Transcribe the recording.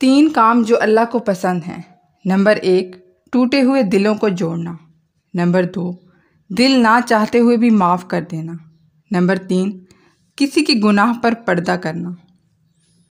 तीन काम जो अल्लाह को पसंद हैं नंबर एक टूटे हुए दिलों को जोड़ना नंबर दो दिल ना चाहते हुए भी माफ़ कर देना नंबर तीन किसी के गुनाह पर पर्दा करना